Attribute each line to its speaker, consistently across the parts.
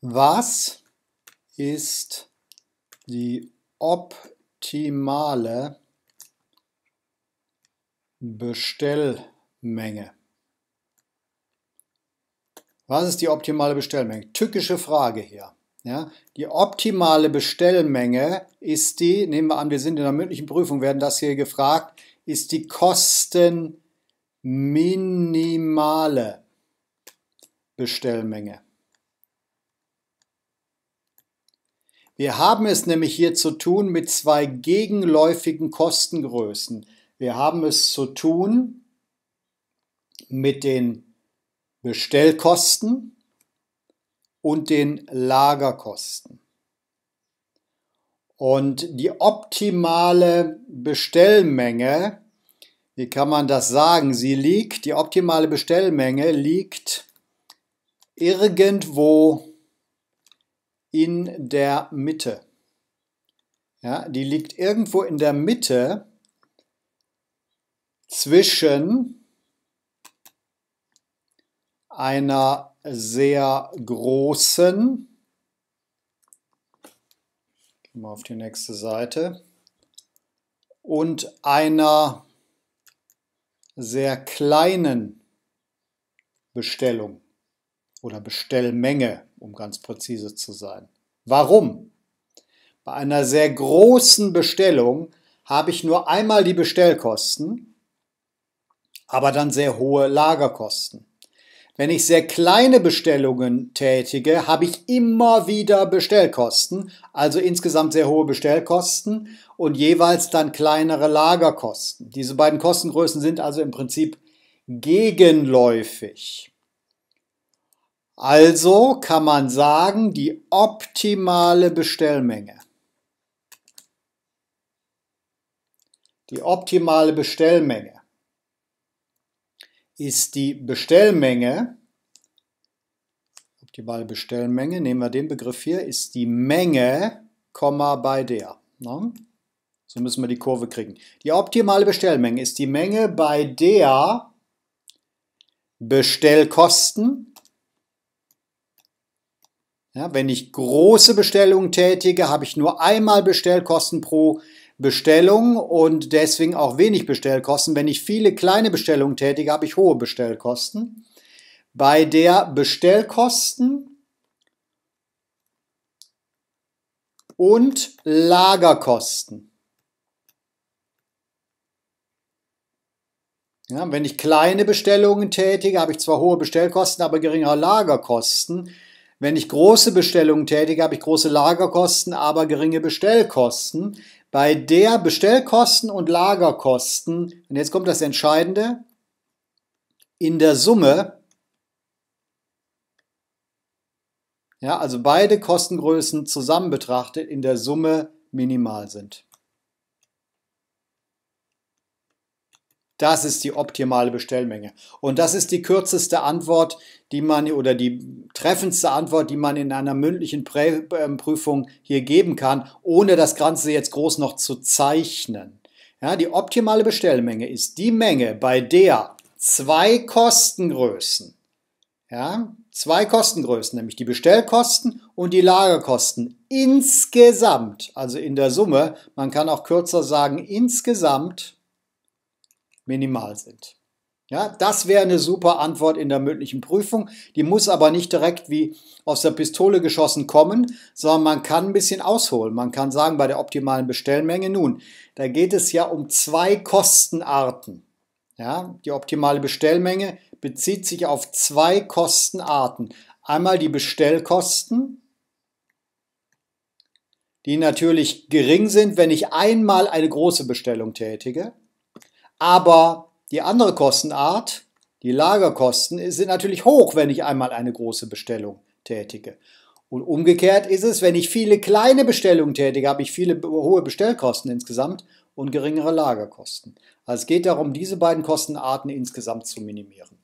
Speaker 1: Was ist die optimale Bestellmenge? Was ist die optimale Bestellmenge? Tückische Frage hier. Ja, die optimale Bestellmenge ist die, nehmen wir an, wir sind in der mündlichen Prüfung, werden das hier gefragt, ist die kostenminimale Bestellmenge. Wir haben es nämlich hier zu tun mit zwei gegenläufigen Kostengrößen. Wir haben es zu tun mit den Bestellkosten und den Lagerkosten. Und die optimale Bestellmenge, wie kann man das sagen? Sie liegt, die optimale Bestellmenge liegt irgendwo in der Mitte. Ja, die liegt irgendwo in der Mitte zwischen einer sehr großen, gehen wir auf die nächste Seite, und einer sehr kleinen Bestellung oder Bestellmenge um ganz präzise zu sein. Warum? Bei einer sehr großen Bestellung habe ich nur einmal die Bestellkosten, aber dann sehr hohe Lagerkosten. Wenn ich sehr kleine Bestellungen tätige, habe ich immer wieder Bestellkosten, also insgesamt sehr hohe Bestellkosten und jeweils dann kleinere Lagerkosten. Diese beiden Kostengrößen sind also im Prinzip gegenläufig. Also kann man sagen, die optimale Bestellmenge. Die optimale Bestellmenge ist die Bestellmenge, optimale Bestellmenge, nehmen wir den Begriff hier, ist die Menge, Komma bei der. Ne? So müssen wir die Kurve kriegen. Die optimale Bestellmenge ist die Menge, bei der Bestellkosten ja, wenn ich große Bestellungen tätige, habe ich nur einmal Bestellkosten pro Bestellung und deswegen auch wenig Bestellkosten. Wenn ich viele kleine Bestellungen tätige, habe ich hohe Bestellkosten. Bei der Bestellkosten und Lagerkosten. Ja, wenn ich kleine Bestellungen tätige, habe ich zwar hohe Bestellkosten, aber geringere Lagerkosten. Wenn ich große Bestellungen tätige, habe ich große Lagerkosten, aber geringe Bestellkosten. Bei der Bestellkosten und Lagerkosten, und jetzt kommt das Entscheidende, in der Summe, ja, also beide Kostengrößen zusammen betrachtet, in der Summe minimal sind. Das ist die optimale Bestellmenge. Und das ist die kürzeste Antwort, die man oder die treffendste Antwort, die man in einer mündlichen Prä ähm, Prüfung hier geben kann, ohne das Ganze jetzt groß noch zu zeichnen. Ja, die optimale Bestellmenge ist die Menge, bei der zwei Kostengrößen, ja, zwei Kostengrößen, nämlich die Bestellkosten und die Lagerkosten insgesamt, also in der Summe, man kann auch kürzer sagen, insgesamt minimal sind. Ja, das wäre eine super Antwort in der mündlichen Prüfung. Die muss aber nicht direkt wie aus der Pistole geschossen kommen, sondern man kann ein bisschen ausholen. Man kann sagen, bei der optimalen Bestellmenge, nun, da geht es ja um zwei Kostenarten. Ja, die optimale Bestellmenge bezieht sich auf zwei Kostenarten. Einmal die Bestellkosten, die natürlich gering sind, wenn ich einmal eine große Bestellung tätige. Aber die andere Kostenart, die Lagerkosten, sind natürlich hoch, wenn ich einmal eine große Bestellung tätige. Und umgekehrt ist es, wenn ich viele kleine Bestellungen tätige, habe ich viele hohe Bestellkosten insgesamt und geringere Lagerkosten. Also es geht darum, diese beiden Kostenarten insgesamt zu minimieren.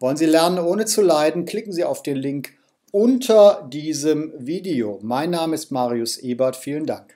Speaker 1: Wollen Sie lernen, ohne zu leiden, klicken Sie auf den Link unter diesem Video. Mein Name ist Marius Ebert. Vielen Dank.